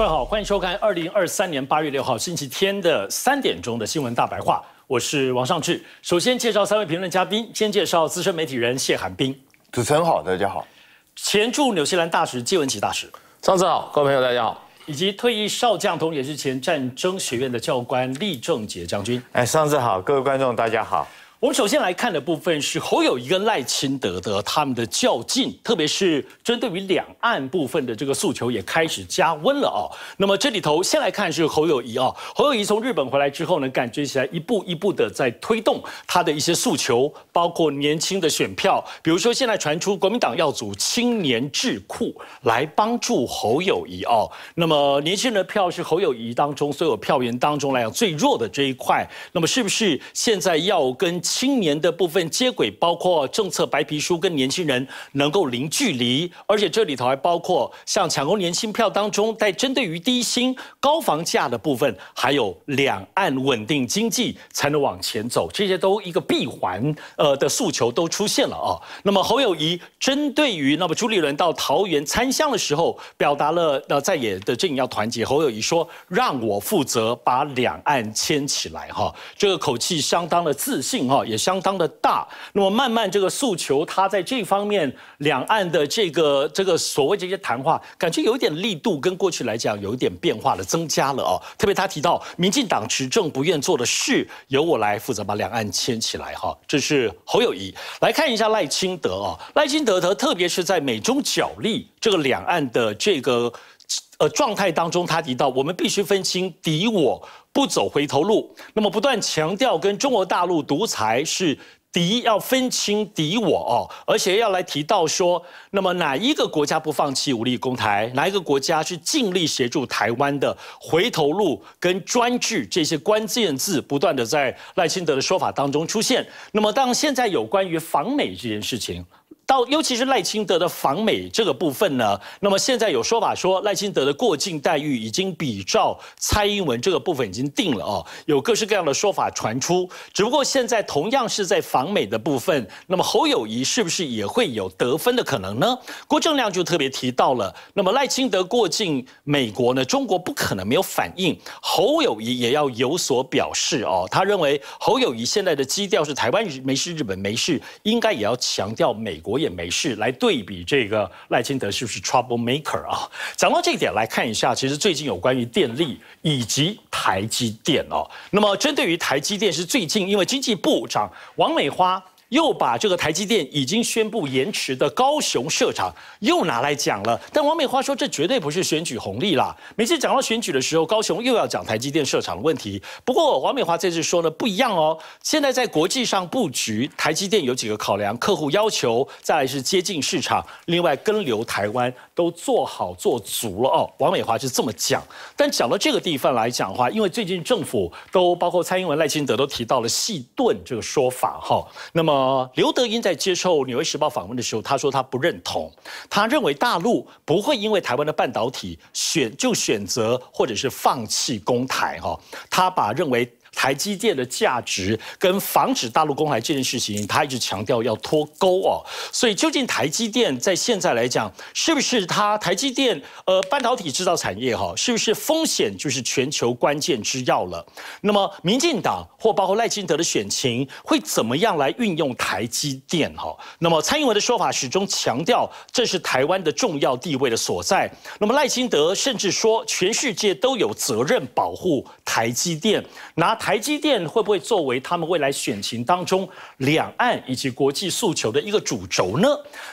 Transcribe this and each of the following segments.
各位好，欢迎收看二零二三年八月六号星期天的三点钟的新闻大白话，我是王尚志。首先介绍三位评论嘉宾，先介绍资深媒体人谢寒冰，主持人好，大家好，前驻纽西兰大使纪文琪大使，上次好，各位朋友大家好，以及退役少将，同也是前战争学院的教官厉正杰将军，哎上次好，各位观众大家好。我们首先来看的部分是侯友谊跟赖清德的他们的较劲，特别是针对于两岸部分的这个诉求也开始加温了哦。那么这里头先来看是侯友谊哦，侯友谊从日本回来之后呢，感觉起来一步一步的在推动他的一些诉求，包括年轻的选票，比如说现在传出国民党要组青年智库来帮助侯友谊哦。那么年轻的票是侯友谊当中所有票源当中来讲最弱的这一块，那么是不是现在要跟？青年的部分接轨，包括政策白皮书跟年轻人能够零距离，而且这里头还包括像抢购年轻票当中，在针对于低薪、高房价的部分，还有两岸稳定经济才能往前走，这些都一个闭环，呃的诉求都出现了啊。那么侯友谊针对于那么朱立伦到桃园参乡的时候，表达了那在野的阵营要团结，侯友谊说让我负责把两岸牵起来哈，这个口气相当的自信哈。也相当的大，那么慢慢这个诉求，他在这方面两岸的这个这个所谓这些谈话，感觉有点力度，跟过去来讲有点变化了，增加了哦。特别他提到，民进党执政不愿做的事，由我来负责把两岸牵起来哈。这是侯友谊来看一下赖清德啊，赖清德他特别是在美中角力这个两岸的这个。呃，状态当中，他提到我们必须分清敌我，不走回头路。那么不断强调跟中国大陆独裁是敌，要分清敌我哦，而且要来提到说，那么哪一个国家不放弃武力攻台，哪一个国家是尽力协助台湾的回头路跟专制这些关键字，不断的在赖清德的说法当中出现。那么，当现在有关于访美这件事情。到尤其是赖清德的访美这个部分呢，那么现在有说法说赖清德的过境待遇已经比照蔡英文这个部分已经定了哦，有各式各样的说法传出。只不过现在同样是在访美的部分，那么侯友谊是不是也会有得分的可能呢？郭正亮就特别提到了，那么赖清德过境美国呢，中国不可能没有反应，侯友谊也要有所表示哦。他认为侯友谊现在的基调是台湾没事，日本没事，应该也要强调美国。也没事，来对比这个赖清德是不是 trouble maker 啊？讲到这一点来看一下，其实最近有关于电力以及台积电哦。那么针对于台积电，是最近因为经济部长王美花。又把这个台积电已经宣布延迟的高雄设厂又拿来讲了，但王美华说这绝对不是选举红利啦。每次讲到选举的时候，高雄又要讲台积电设厂的问题。不过王美华这次说呢不一样哦，现在在国际上布局台积电有几个考量：客户要求，再来是接近市场，另外跟流台湾都做好做足了哦。王美华是这么讲。但讲到这个地方来讲的话，因为最近政府都包括蔡英文、赖清德都提到了“戏盾”这个说法哈，那么。呃，刘德英在接受《纽约时报》访问的时候，他说他不认同，他认为大陆不会因为台湾的半导体选就选择或者是放弃公台哈，他把认为。台积电的价值跟防止大陆攻海这件事情，他一直强调要脱钩哦。所以，究竟台积电在现在来讲，是不是它台积电呃半导体制造产业哈，是不是风险就是全球关键之要了？那么，民进党或包括赖清德的选情会怎么样来运用台积电哈？那么，蔡英文的说法始终强调这是台湾的重要地位的所在。那么，赖清德甚至说全世界都有责任保护台积电拿。台积电会不会作为他们未来选情当中两岸以及国际诉求的一个主轴呢？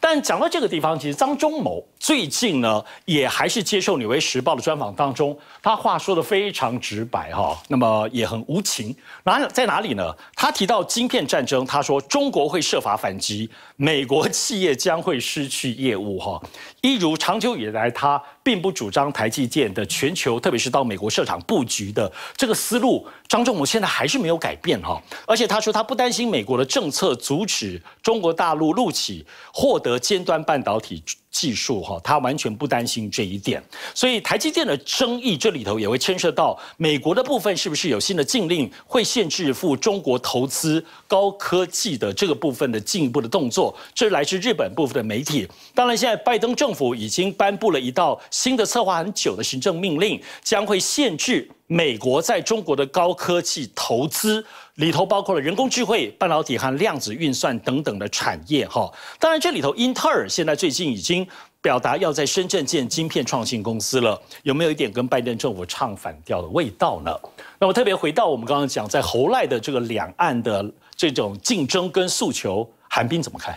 但讲到这个地方，其实张忠谋最近呢，也还是接受《纽约时报》的专访当中，他话说的非常直白哈，那么也很无情。哪在哪里呢？他提到晶片战争，他说中国会设法反击。美国企业将会失去业务，哈，一如长久以来，他并不主张台积电的全球，特别是到美国设厂布局的这个思路。张仲谋现在还是没有改变，哈，而且他说他不担心美国的政策阻止中国大陆陆企获得尖端半导体。技术哈，他完全不担心这一点，所以台积电的争议这里头也会牵涉到美国的部分，是不是有新的禁令会限制赴中国投资高科技的这个部分的进一步的动作？这是来自日本部分的媒体。当然，现在拜登政府已经颁布了一道新的策划很久的行政命令，将会限制。美国在中国的高科技投资里头包括了人工智慧、半导体和量子运算等等的产业哈。当然，这里头英特尔现在最近已经表达要在深圳建晶片创新公司了，有没有一点跟拜登政府唱反调的味道呢？那么特别回到我们刚刚讲在侯赖的这个两岸的这种竞争跟诉求，韩冰怎么看？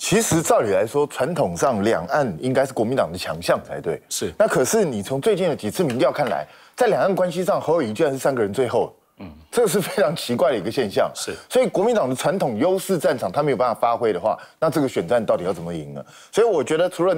其实照理来说，传统上两岸应该是国民党的强项才对。是。那可是你从最近的几次民调看来，在两岸关系上，侯友居然是三个人最后。嗯，这是非常奇怪的一个现象。是。所以国民党的传统优势战场，他没有办法发挥的话，那这个选战到底要怎么赢呢？所以我觉得，除了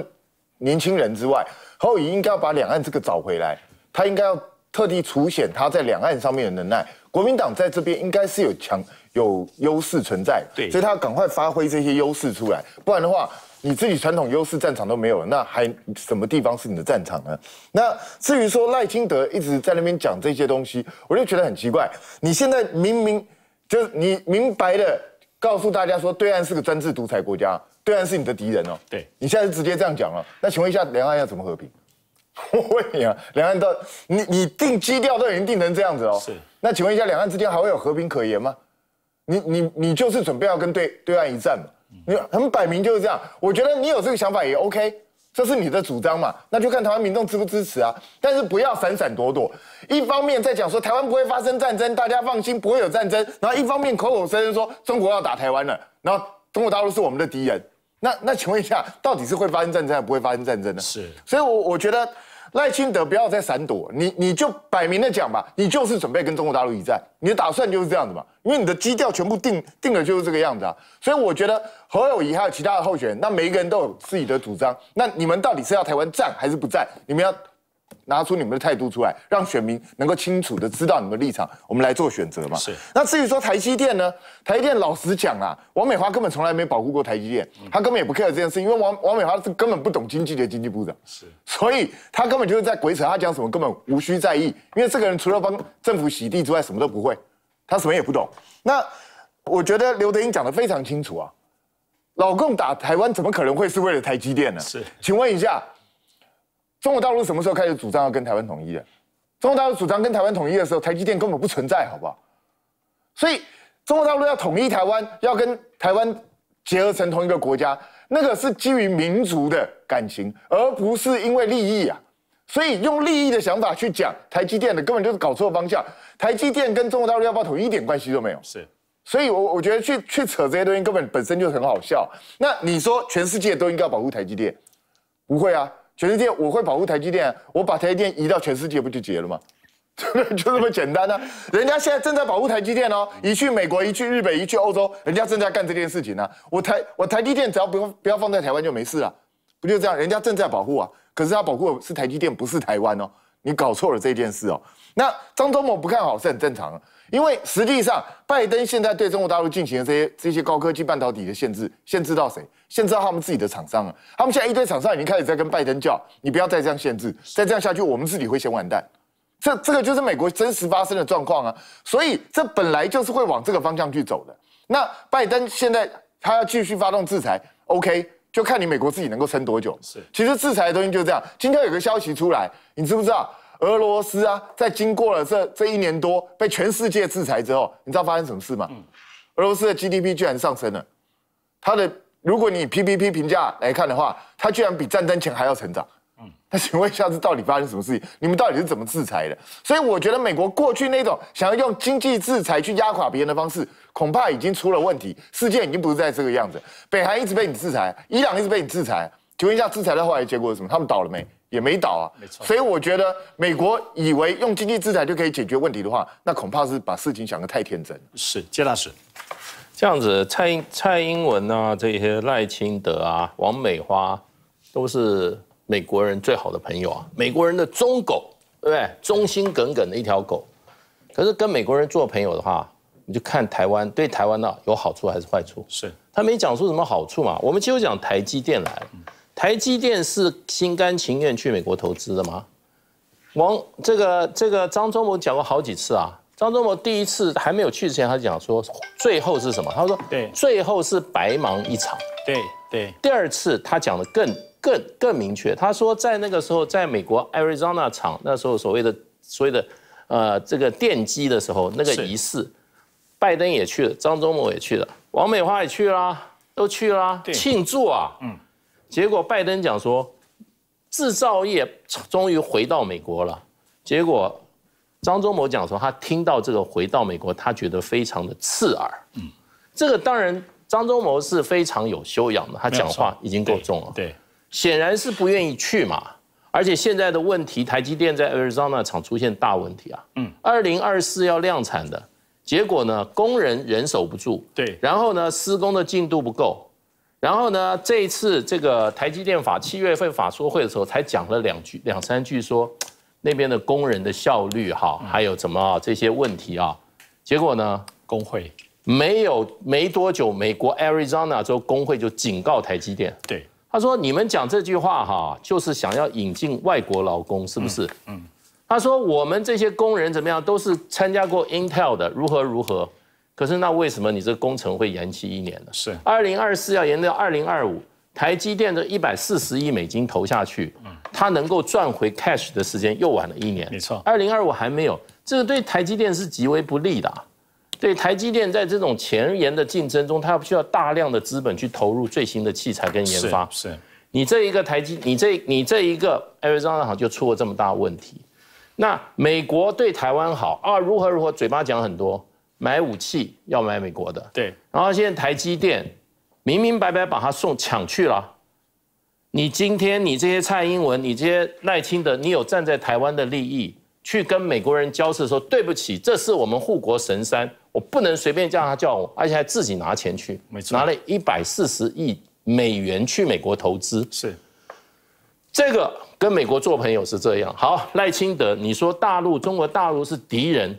年轻人之外，侯友应该要把两岸这个找回来。他应该要特地凸显他在两岸上面的能耐。国民党在这边应该是有强。有优势存在，对，所以他要赶快发挥这些优势出来，不然的话，你自己传统优势战场都没有了，那还什么地方是你的战场呢？那至于说赖清德一直在那边讲这些东西，我就觉得很奇怪。你现在明明就你明白的告诉大家说对岸是个专制独裁国家，对岸是你的敌人哦。对，你现在是直接这样讲了。那请问一下，两岸要怎么和平？我问你啊，两岸都你你定基调都已经定成这样子了，是。那请问一下，两岸之间还会有和平可言吗？你你你就是准备要跟对对岸一战嘛？你很摆明就是这样。我觉得你有这个想法也 OK，这是你的主张嘛？那就看台湾民众支不支持啊。但是不要闪闪躲躲，一方面在讲说台湾不会发生战争，大家放心不会有战争，然后一方面口口声声说中国要打台湾了，然后中国大陆是我们的敌人。那那请问一下，到底是会发生战争还是不会发生战争呢？是，所以我我觉得。赖清德不要再闪躲，你你就摆明的讲吧，你就是准备跟中国大陆一战，你的打算就是这样子嘛，因为你的基调全部定定了就是这个样子啊，所以我觉得何友谊还有其他的候选人，那每一个人都有自己的主张，那你们到底是要台湾战还是不战？你们要？拿出你们的态度出来，让选民能够清楚的知道你们立场，我们来做选择嘛。是。那至于说台积电呢？台积电老实讲啊，王美华根本从来没保护过台积电，他根本也不 care 这件事，因为王王美华是根本不懂经济的经济部长。是。所以他根本就是在鬼扯，他讲什么根本无需在意，因为这个人除了帮政府洗地之外，什么都不会，他什么也不懂。那我觉得刘德英讲的非常清楚啊，老共打台湾怎么可能会是为了台积电呢？是。请问一下。中国大陆什么时候开始主张要跟台湾统一的？中国大陆主张跟台湾统一的时候，台积电根本不存在，好不好？所以中国大陆要统一台湾，要跟台湾结合成同一个国家，那个是基于民族的感情，而不是因为利益啊。所以用利益的想法去讲台积电的，根本就是搞错了方向。台积电跟中国大陆要不要统一一点关系都没有。是，所以我我觉得去去扯这些东西，根本本身就很好笑。那你说全世界都应该保护台积电？不会啊。全世界，我会保护台积电，我把台积电移到全世界，不就结了吗？就这么简单呢。人家现在正在保护台积电哦，一去美国，一去日本，一去欧洲，人家正在干这件事情呢。我台我台积电只要不不要放在台湾就没事了，不就这样？人家正在保护啊，可是他保护是台积电，不是台湾哦。你搞错了这件事哦。那张忠谋不看好是很正常。因为实际上，拜登现在对中国大陆进行的这些这些高科技半导体的限制，限制到谁？限制到他们自己的厂商啊！他们现在一堆厂商已经开始在跟拜登叫，你不要再这样限制，再这样下去，我们自己会先完蛋。这这个就是美国真实发生的状况啊！所以这本来就是会往这个方向去走的。那拜登现在他要继续发动制裁，OK，就看你美国自己能够撑多久。是，其实制裁的东西就是这样。今天有个消息出来，你知不知道？俄罗斯啊，在经过了这这一年多被全世界制裁之后，你知道发生什么事吗？俄罗斯的 GDP 居然上升了，它的如果你 PPP 评价来看的话，它居然比战争前还要成长。那请问一下，这到底发生什么事情？你们到底是怎么制裁的？所以我觉得美国过去那种想要用经济制裁去压垮别人的方式，恐怕已经出了问题。世界已经不是在这个样子。北韩一直被你制裁，伊朗一直被你制裁，请问一下，制裁的后来结果是什么？他们倒了没？也没倒啊，没错。所以我觉得美国以为用经济制裁就可以解决问题的话，那恐怕是把事情想得太天真是，谢大损。这样子，蔡英、蔡英文啊，这些赖清德啊、王美花，都是美国人最好的朋友啊，美国人的忠狗，对不对？忠心耿耿的一条狗。可是跟美国人做朋友的话，你就看台湾对台湾的有好处还是坏处。是他没讲出什么好处嘛，我们就讲台积电来了。台积电是心甘情愿去美国投资的吗？王这个这个张忠谋讲过好几次啊。张忠谋第一次还没有去之前，他讲说，最后是什么？他说，对，最后是白忙一场。对对。第二次他讲的更更更明确，他说在那个时候，在美国 Arizona 厂那时候所谓的所谓的呃这个奠基的时候，那个仪式，拜登也去了，张忠谋也去了，王美花也去了，都去了庆祝啊。嗯。结果拜登讲说，制造业终于回到美国了。结果张忠谋讲说，他听到这个回到美国，他觉得非常的刺耳。嗯，这个当然张忠谋是非常有修养的，他讲话已经够重了。对，显然是不愿意去嘛。而且现在的问题，台积电在 Arizona 厂出现大问题啊。嗯，二零二四要量产的结果呢，工人人手不足。对，然后呢，施工的进度不够。然后呢？这一次这个台积电法七月份法说会的时候，才讲了两句两三句，说那边的工人的效率哈，还有什么这些问题啊？结果呢？工会没有没多久，美国 Arizona 州工会就警告台积电，对他说你们讲这句话哈，就是想要引进外国劳工，是不是？嗯，他说我们这些工人怎么样，都是参加过 Intel 的，如何如何。可是那为什么你这个工程会延期一年呢？是二零二四要延到二零二五，台积电的一百四十亿美金投下去，嗯，它能够赚回 cash 的时间又晚了一年。没错，二零二五还没有，这个对台积电是极为不利的啊。对台积电在这种前沿的竞争中，它需要大量的资本去投入最新的器材跟研发。是，你这一个台积，你这你这一个 a i z o n a 好就出了这么大问题，那美国对台湾好啊？如何如何？嘴巴讲很多。买武器要买美国的，对。然后现在台积电明明白白把它送抢去了。你今天你这些蔡英文，你这些赖清德，你有站在台湾的利益去跟美国人交涉说：“对不起，这是我们护国神山，我不能随便叫他叫我，而且还自己拿钱去，拿了一百四十亿美元去美国投资。”是。这个跟美国做朋友是这样。好，赖清德，你说大陆、中国大陆是敌人。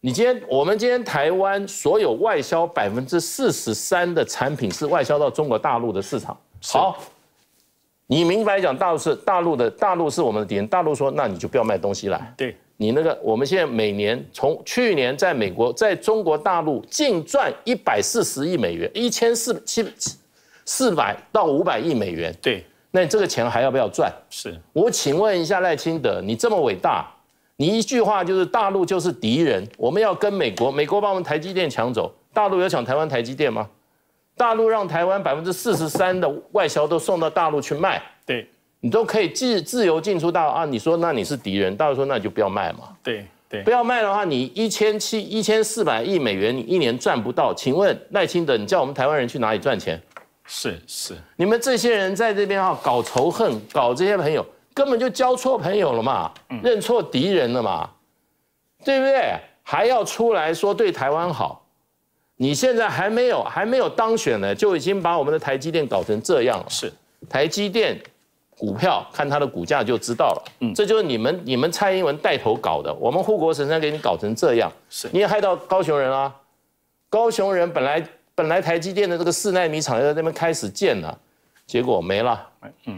你今天，我们今天台湾所有外销百分之四十三的产品是外销到中国大陆的市场。好，你明白讲，大陆是大陆的，大陆是我们的敌人。大陆说，那你就不要卖东西了。对你那个，我们现在每年从去年在美国在中国大陆净赚一百四十亿美元，一千四七四百到五百亿美元。对，那你这个钱还要不要赚？是我请问一下赖清德，你这么伟大。你一句话就是大陆就是敌人，我们要跟美国，美国把我们台积电抢走，大陆有抢台湾台积电吗？大陆让台湾百分之四十三的外销都送到大陆去卖，对，你都可以自自由进出大陆啊。你说那你是敌人，大陆说那你就不要卖嘛。对对，不要卖的话，你一千七一千四百亿美元你一年赚不到。请问赖清德，你叫我们台湾人去哪里赚钱？是是，你们这些人在这边哈搞仇恨，搞这些朋友。根本就交错朋友了嘛，认错敌人了嘛，对不对？还要出来说对台湾好？你现在还没有还没有当选呢，就已经把我们的台积电搞成这样了。是台积电股票，看它的股价就知道了。嗯，这就是你们你们蔡英文带头搞的，我们护国神山给你搞成这样，是你也害到高雄人啊！高雄人本来本来台积电的这个四纳米厂要在那边开始建了，结果没了。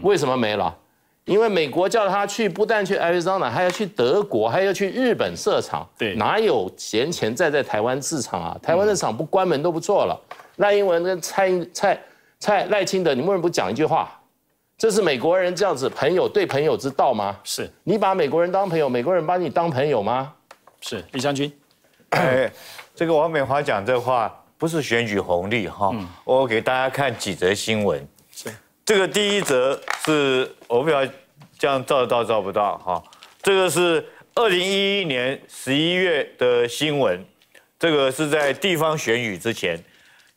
为什么没了？因为美国叫他去，不但去 Arizona，还要去德国，还要去日本设厂，对，哪有闲钱再在台湾设厂啊？台湾的厂不关门都不做了。赖英文跟蔡蔡蔡赖清德，你为什么不讲一句话？这是美国人这样子，朋友对朋友之道吗？是你把美国人当朋友，美国人把你当朋友吗？是李将军，哎，这个王美华讲这话不是选举红利哈，我给大家看几则新闻。这个第一则是我不知道这样照得到照不到哈，这个是二零一一年十一月的新闻，这个是在地方选举之前，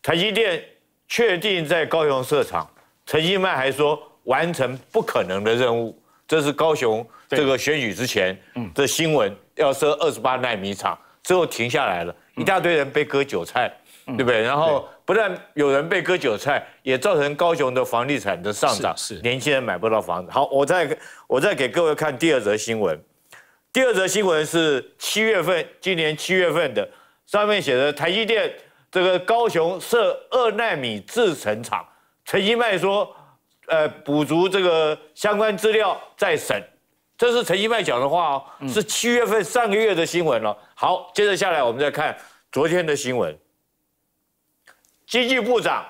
台积电确定在高雄设厂，陈新迈还说完成不可能的任务，这是高雄这个选举之前的新闻，要设二十八纳米厂，最后停下来了一大堆人被割韭菜，对不对？然后。不但有人被割韭菜，也造成高雄的房地产的上涨，是年轻人买不到房子。好，我再我再给各位看第二则新闻，第二则新闻是七月份，今年七月份的，上面写的台积电这个高雄设二纳米制程厂，陈希迈说，呃，补足这个相关资料再审，这是陈希迈讲的话哦，是七月份上个月的新闻了。好，接着下来我们再看昨天的新闻。经济部长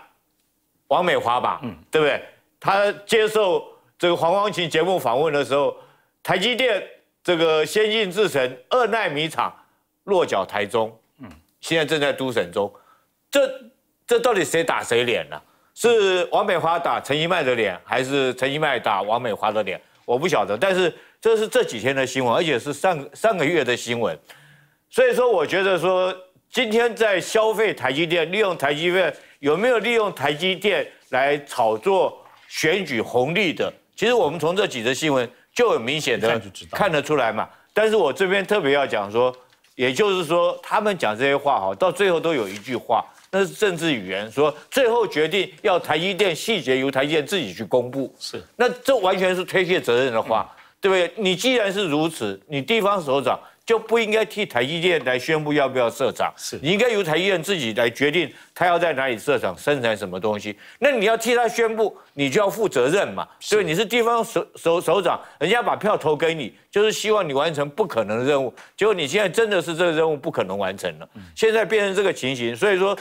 王美华吧，嗯，对不对？他接受这个黄光琴节目访问的时候，台积电这个先进制成二纳米厂落脚台中，现在正在督审中。这这到底谁打谁脸呢？是王美华打陈一麦的脸，还是陈一麦打王美华的脸？我不晓得。但是这是这几天的新闻，而且是上上个月的新闻。所以说，我觉得说。今天在消费台积电，利用台积电有没有利用台积电来炒作选举红利的？其实我们从这几则新闻就很明显的看得出来嘛。但是我这边特别要讲说，也就是说他们讲这些话哈，到最后都有一句话，那是政治语言，说最后决定要台积电，细节由台积电自己去公布。是，那这完全是推卸责任的话，对不对？你既然是如此，你地方首长。就不应该替台积电来宣布要不要设厂，是你应该由台积电自己来决定他要在哪里设厂生产什么东西。那你要替他宣布，你就要负责任嘛。所以你是地方首首首长，人家把票投给你，就是希望你完成不可能的任务。结果你现在真的是这个任务不可能完成了，现在变成这个情形。所以说，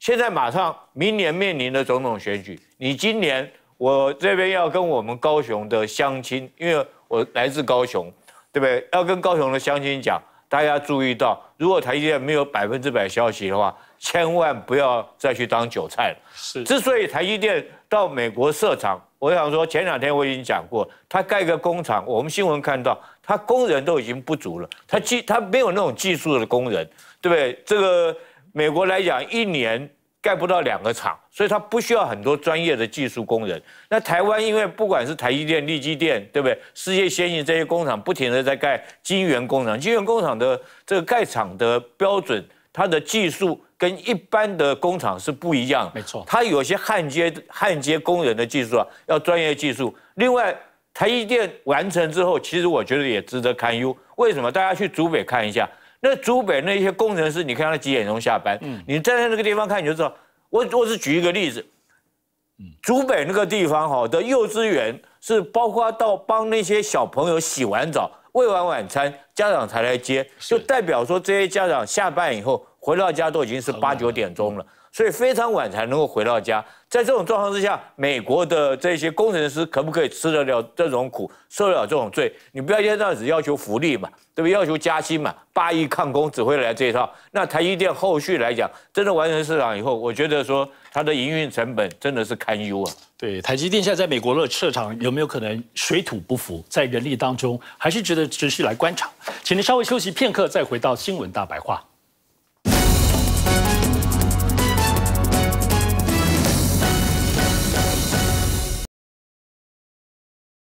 现在马上明年面临的总统选举，你今年我这边要跟我们高雄的乡亲，因为我来自高雄。对不对？要跟高雄的乡亲讲，大家注意到，如果台积电没有百分之百消息的话，千万不要再去当韭菜了。是。之所以台积电到美国设厂，我想说，前两天我已经讲过，他盖个工厂，我们新闻看到，他工人都已经不足了，他技他没有那种技术的工人，对不对？这个美国来讲，一年。盖不到两个厂，所以它不需要很多专业的技术工人。那台湾因为不管是台积电、力积电，对不对？世界先进这些工厂不停的在盖晶圆工厂，晶圆工厂的这个盖厂的标准，它的技术跟一般的工厂是不一样。没错，它有些焊接焊接工人的技术啊，要专业技术。另外，台积电完成之后，其实我觉得也值得堪忧。为什么？大家去竹北看一下。那竹北那些工程师，你看他几点钟下班？你站在那个地方看，你就知道。我我是举一个例子，嗯，竹北那个地方好的幼稚园是包括到帮那些小朋友洗完澡、喂完晚餐，家长才来接，就代表说这些家长下班以后回到家都已经是八九点钟了。所以非常晚才能够回到家，在这种状况之下，美国的这些工程师可不可以吃得了这种苦，受得了这种罪？你不要现在只要求福利嘛，对不对？要求加薪嘛？八一抗工只会来这套。那台积电后续来讲，真的完成市场以后，我觉得说它的营运成本真的是堪忧啊。对，台积电现在美国的市场有没有可能水土不服？在人力当中，还是值得持续来观察。请您稍微休息片刻，再回到新闻大白话。